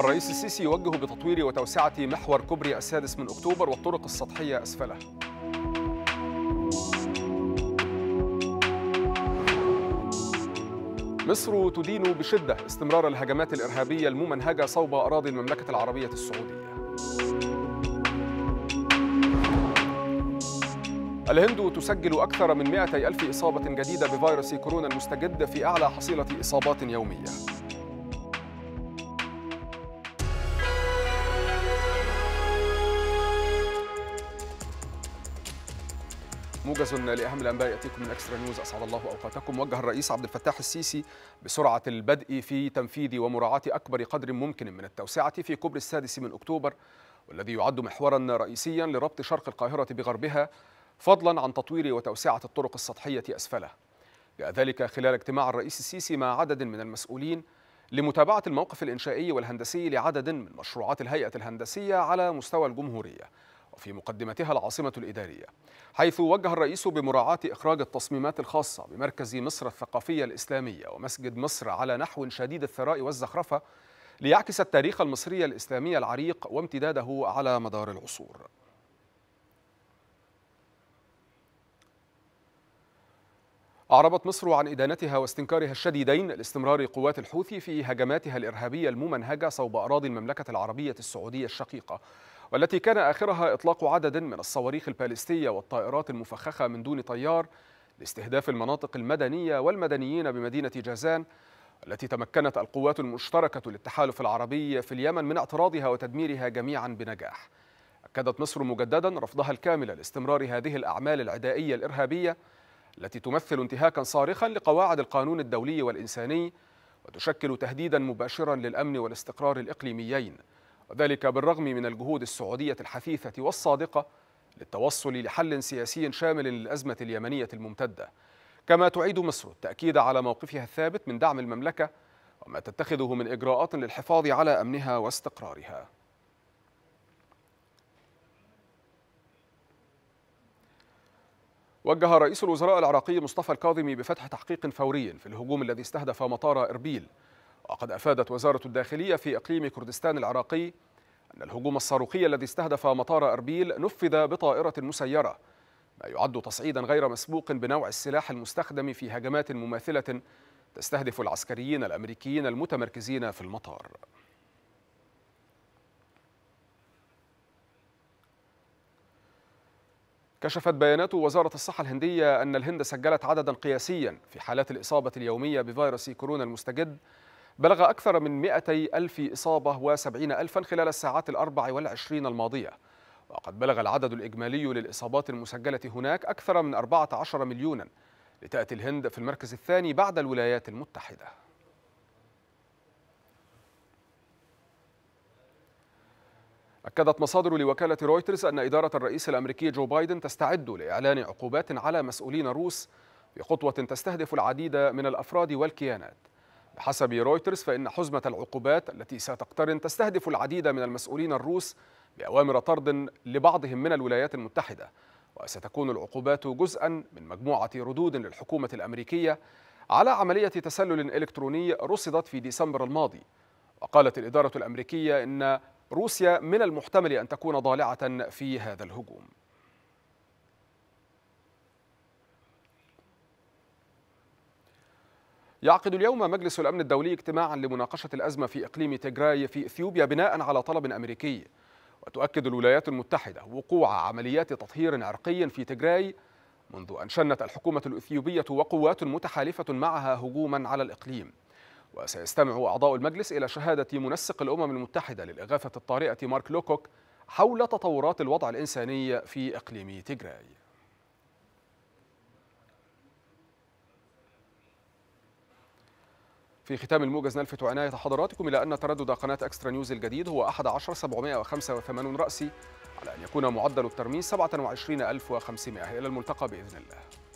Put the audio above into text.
الرئيس السيسي يوجه بتطوير وتوسعة محور كوبري السادس من أكتوبر والطرق السطحية أسفله مصر تدين بشدة استمرار الهجمات الإرهابية الممنهجة صوب أراضي المملكة العربية السعودية الهند تسجل أكثر من 200 ألف إصابة جديدة بفيروس كورونا المستجد في أعلى حصيلة إصابات يومية موجز لاهم الانباء ياتيكم من اكسترا نيوز اسعد الله اوقاتكم وجه الرئيس عبد الفتاح السيسي بسرعه البدء في تنفيذ ومراعاه اكبر قدر ممكن من التوسعه في كوبري السادس من اكتوبر والذي يعد محورا رئيسيا لربط شرق القاهره بغربها فضلا عن تطوير وتوسعه الطرق السطحيه اسفلها. جاء ذلك خلال اجتماع الرئيس السيسي مع عدد من المسؤولين لمتابعه الموقف الانشائي والهندسي لعدد من مشروعات الهيئه الهندسيه على مستوى الجمهوريه وفي مقدمتها العاصمة الإدارية حيث وجه الرئيس بمراعاة إخراج التصميمات الخاصة بمركز مصر الثقافية الإسلامية ومسجد مصر على نحو شديد الثراء والزخرفة ليعكس التاريخ المصري الإسلامي العريق وامتداده على مدار العصور أعربت مصر عن إدانتها واستنكارها الشديدين لاستمرار قوات الحوثي في هجماتها الإرهابية الممنهجة صوب أراضي المملكة العربية السعودية الشقيقة والتي كان آخرها إطلاق عدد من الصواريخ البالستية والطائرات المفخخة من دون طيار لاستهداف المناطق المدنية والمدنيين بمدينة جازان التي تمكنت القوات المشتركة للتحالف العربي في اليمن من اعتراضها وتدميرها جميعا بنجاح أكدت مصر مجددا رفضها الكامل لاستمرار هذه الأعمال العدائية الإرهابية التي تمثل انتهاكا صارخا لقواعد القانون الدولي والإنساني وتشكل تهديدا مباشرا للأمن والاستقرار الإقليميين وذلك بالرغم من الجهود السعودية الحثيثة والصادقة للتوصل لحل سياسي شامل للأزمة اليمنية الممتدة كما تعيد مصر التأكيد على موقفها الثابت من دعم المملكة وما تتخذه من إجراءات للحفاظ على أمنها واستقرارها وجه رئيس الوزراء العراقي مصطفى الكاظمي بفتح تحقيق فوري في الهجوم الذي استهدف مطار اربيل وقد أفادت وزارة الداخلية في إقليم كردستان العراقي أن الهجوم الصاروخي الذي استهدف مطار أربيل نفذ بطائرة مسيرة ما يعد تصعيدا غير مسبوق بنوع السلاح المستخدم في هجمات مماثلة تستهدف العسكريين الأمريكيين المتمركزين في المطار كشفت بيانات وزارة الصحة الهندية أن الهند سجلت عددا قياسيا في حالات الإصابة اليومية بفيروس كورونا المستجد بلغ أكثر من 200 ألف إصابة و70 ألفا خلال الساعات الأربع والعشرين الماضية وقد بلغ العدد الإجمالي للإصابات المسجلة هناك أكثر من 14 مليونا لتأتي الهند في المركز الثاني بعد الولايات المتحدة أكدت مصادر لوكالة رويترز أن إدارة الرئيس الأمريكي جو بايدن تستعد لإعلان عقوبات على مسؤولين روس بخطوة تستهدف العديد من الأفراد والكيانات بحسب رويترز فإن حزمة العقوبات التي ستقترن تستهدف العديد من المسؤولين الروس بأوامر طرد لبعضهم من الولايات المتحدة وستكون العقوبات جزءا من مجموعة ردود للحكومة الأمريكية على عملية تسلل إلكتروني رصدت في ديسمبر الماضي وقالت الإدارة الأمريكية إن روسيا من المحتمل أن تكون ضالعة في هذا الهجوم يعقد اليوم مجلس الأمن الدولي اجتماعا لمناقشة الأزمة في إقليم تيغراي في إثيوبيا بناء على طلب أمريكي وتؤكد الولايات المتحدة وقوع عمليات تطهير عرقي في تيغراي منذ أن شنت الحكومة الإثيوبية وقوات متحالفة معها هجوما على الإقليم وسيستمع أعضاء المجلس إلى شهادة منسق الأمم المتحدة للإغاثة الطارئة مارك لوكوك حول تطورات الوضع الإنساني في إقليم تيغراي في ختام الموجز نلفت عناية حضراتكم إلى أن تردد قناة أكسترا نيوز الجديد هو 11785 رأسي على أن يكون معدل الترميز 27500 إلى الملتقى بإذن الله